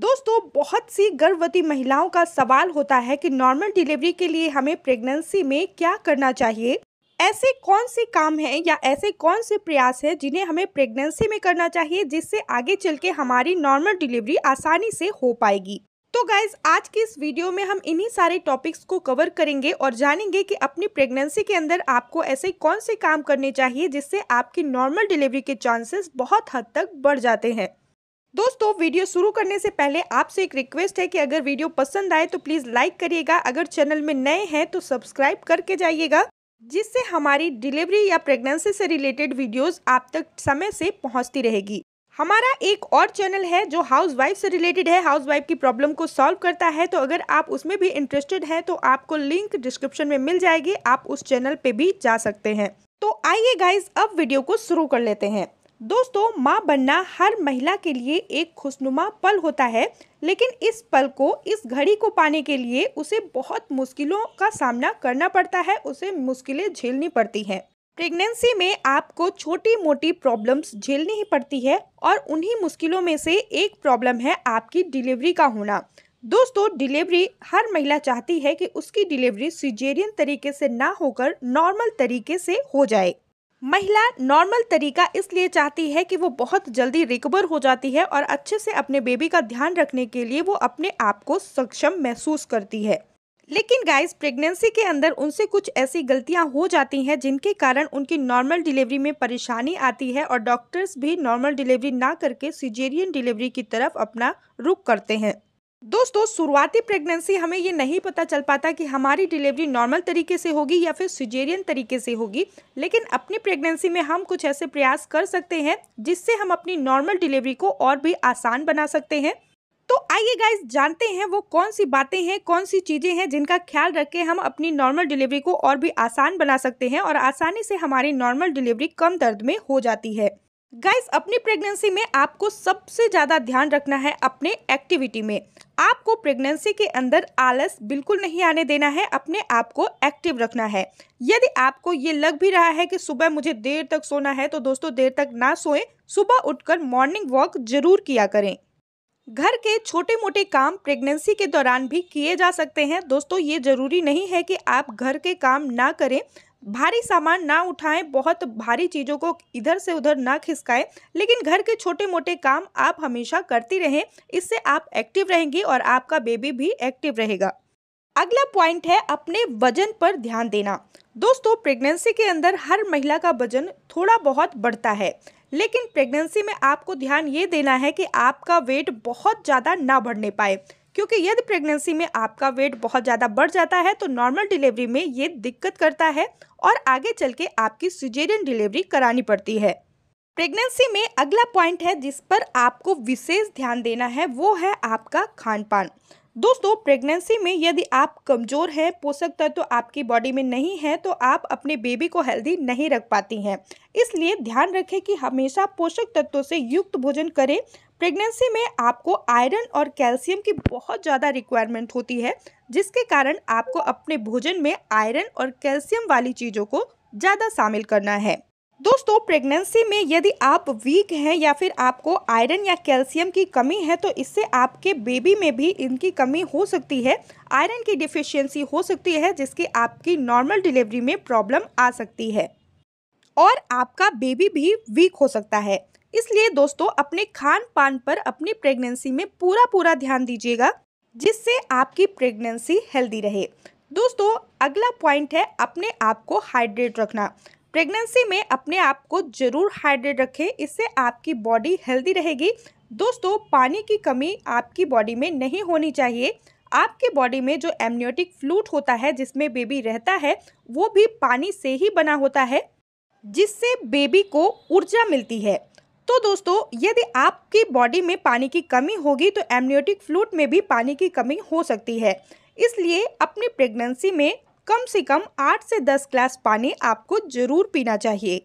दोस्तों बहुत सी गर्भवती महिलाओं का सवाल होता है कि नॉर्मल डिलीवरी के लिए हमें प्रेगनेंसी में क्या करना चाहिए ऐसे कौन से काम हैं या ऐसे कौन से प्रयास हैं जिन्हें हमें प्रेगनेंसी में करना चाहिए जिससे आगे चल के हमारी नॉर्मल डिलीवरी आसानी से हो पाएगी तो गाइज आज की इस वीडियो में हम इन्हीं सारे टॉपिक्स को कवर करेंगे और जानेंगे कि अपनी प्रेगनेंसी के अंदर आपको ऐसे कौन से काम करने चाहिए जिससे आपकी नॉर्मल डिलीवरी के चांसेस बहुत हद तक बढ़ जाते हैं दोस्तों वीडियो शुरू करने से पहले आपसे एक रिक्वेस्ट है कि अगर वीडियो पसंद आए तो प्लीज़ लाइक करिएगा अगर चैनल में नए हैं तो सब्सक्राइब करके जाइएगा जिससे हमारी डिलीवरी या प्रेगनेंसी से रिलेटेड वीडियोस आप तक समय से पहुंचती रहेगी हमारा एक और चैनल है जो हाउस वाइफ से रिलेटेड है हाउस वाइफ की प्रॉब्लम को सॉल्व करता है तो अगर आप उसमें भी इंटरेस्टेड हैं तो आपको लिंक डिस्क्रिप्शन में मिल जाएगी आप उस चैनल पे भी जा सकते हैं तो आइए गाइज अब वीडियो को शुरू कर लेते हैं दोस्तों माँ बनना हर महिला के लिए एक खुशनुमा पल होता है लेकिन इस पल को इस घड़ी को पाने के लिए उसे बहुत मुश्किलों का सामना करना पड़ता है उसे मुश्किलें झेलनी पड़ती हैं प्रेगनेंसी में आपको छोटी मोटी प्रॉब्लम्स झेलनी ही पड़ती है और उन्हीं मुश्किलों में से एक प्रॉब्लम है आपकी डिलीवरी का होना दोस्तों डिलीवरी हर महिला चाहती है कि उसकी डिलीवरी सिजेरियन तरीके से ना होकर नॉर्मल तरीके से हो जाए महिला नॉर्मल तरीका इसलिए चाहती है कि वो बहुत जल्दी रिकवर हो जाती है और अच्छे से अपने बेबी का ध्यान रखने के लिए वो अपने आप को सक्षम महसूस करती है लेकिन गाइस प्रेगनेंसी के अंदर उनसे कुछ ऐसी गलतियां हो जाती हैं जिनके कारण उनकी नॉर्मल डिलीवरी में परेशानी आती है और डॉक्टर्स भी नॉर्मल डिलीवरी ना करके सिजेरियन डिलीवरी की तरफ अपना रुख करते हैं दोस्तों शुरुआती प्रेगनेंसी हमें ये नहीं पता चल पाता कि हमारी डिलीवरी नॉर्मल तरीके से होगी या फिर सिजेरियन तरीके से होगी लेकिन अपनी प्रेगनेंसी में हम कुछ ऐसे प्रयास कर सकते हैं जिससे हम अपनी नॉर्मल डिलीवरी को और भी आसान बना सकते हैं तो आइए गाइस जानते हैं वो कौन सी बातें हैं कौन सी चीज़ें हैं जिनका ख्याल रख के हम अपनी नॉर्मल डिलीवरी को और भी आसान बना सकते हैं और आसानी से हमारी नॉर्मल डिलीवरी कम दर्द में हो जाती है गाइस अपनी प्रेगनेंसी में आपको सबसे ज़्यादा ध्यान रखना है अपने एक्टिविटी में आपको प्रेगनेंसी के अंदर आलस बिल्कुल नहीं आने देना है अपने आप को एक्टिव रखना है यदि आपको ये लग भी रहा है कि सुबह मुझे देर तक सोना है तो दोस्तों देर तक ना सोएं सुबह उठकर मॉर्निंग वॉक जरूर किया करें घर के छोटे मोटे काम प्रेगनेंसी के दौरान भी किए जा सकते हैं दोस्तों ये ज़रूरी नहीं है कि आप घर के काम ना करें भारी सामान ना उठाएं बहुत भारी चीज़ों को इधर से उधर ना खिसकाएं लेकिन घर के छोटे मोटे काम आप हमेशा करती रहें इससे आप एक्टिव रहेंगी और आपका बेबी भी एक्टिव रहेगा अगला पॉइंट है अपने वजन पर ध्यान देना दोस्तों प्रेगनेंसी के अंदर हर महिला का वजन थोड़ा बहुत बढ़ता है लेकिन प्रेगनेंसी में आपको ध्यान ये देना है कि आपका वेट बहुत ज़्यादा ना बढ़ने पाए क्योंकि यदि प्रेगनेंसी में आपका वेट बहुत ज़्यादा बढ़ जाता है तो नॉर्मल डिलीवरी में ये दिक्कत करता है और आगे चल के आपकी सुजेरियन डिलीवरी करानी पड़ती है प्रेगनेंसी में अगला पॉइंट है जिस पर आपको विशेष ध्यान देना है वो है आपका खान पान दोस्तों प्रेगनेंसी में यदि आप कमज़ोर हैं पोषक तत्व तो आपकी बॉडी में नहीं है तो आप अपने बेबी को हेल्दी नहीं रख पाती हैं इसलिए ध्यान रखें कि हमेशा पोषक तत्वों से युक्त भोजन करें प्रेगनेंसी में आपको आयरन और कैल्शियम की बहुत ज़्यादा रिक्वायरमेंट होती है जिसके कारण आपको अपने भोजन में आयरन और कैल्शियम वाली चीज़ों को ज़्यादा शामिल करना है दोस्तों प्रेगनेंसी में यदि आप वीक हैं या फिर आपको आयरन या कैल्शियम की कमी है तो इससे आपके बेबी में भी इनकी कमी हो सकती है आयरन की डिफिशियंसी हो सकती है जिसकी आपकी नॉर्मल डिलीवरी में प्रॉब्लम आ सकती है और आपका बेबी भी वीक हो सकता है इसलिए दोस्तों अपने खान पान पर अपनी प्रेगनेंसी में पूरा पूरा ध्यान दीजिएगा जिससे आपकी प्रेगनेंसी हेल्दी रहे दोस्तों अगला पॉइंट है अपने आप को हाइड्रेट रखना प्रेगनेंसी में अपने आप को जरूर हाइड्रेट रखें इससे आपकी बॉडी हेल्दी रहेगी दोस्तों पानी की कमी आपकी बॉडी में नहीं होनी चाहिए आपके बॉडी में जो एमनियोटिक फ्लूट होता है जिसमें बेबी रहता है वो भी पानी से ही बना होता है जिससे बेबी को ऊर्जा मिलती है तो दोस्तों यदि आपकी बॉडी में पानी की कमी होगी तो एमनियोटिक फ्लूट में भी पानी की कमी हो सकती है इसलिए अपनी प्रेगनेंसी में कम से कम आठ से दस ग्लास पानी आपको जरूर पीना चाहिए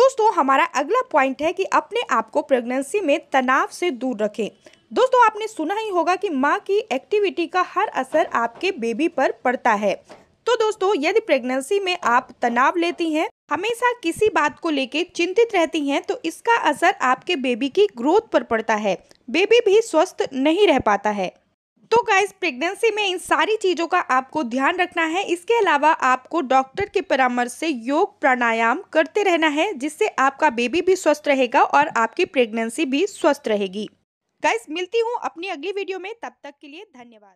दोस्तों हमारा अगला पॉइंट है कि अपने आप को प्रेगनेंसी में तनाव से दूर रखें दोस्तों आपने सुना ही होगा कि माँ की एक्टिविटी का हर असर आपके बेबी पर पड़ता है तो दोस्तों यदि प्रेगनेंसी में आप तनाव लेती हैं हमेशा किसी बात को लेके चिंतित रहती हैं तो इसका असर आपके बेबी की ग्रोथ पर पड़ता है बेबी भी स्वस्थ नहीं रह पाता है तो गाइज प्रेगनेंसी में इन सारी चीज़ों का आपको ध्यान रखना है इसके अलावा आपको डॉक्टर के परामर्श से योग प्राणायाम करते रहना है जिससे आपका बेबी भी स्वस्थ रहेगा और आपकी प्रेगनेंसी भी स्वस्थ रहेगी गाइज मिलती हूँ अपनी अगली वीडियो में तब तक के लिए धन्यवाद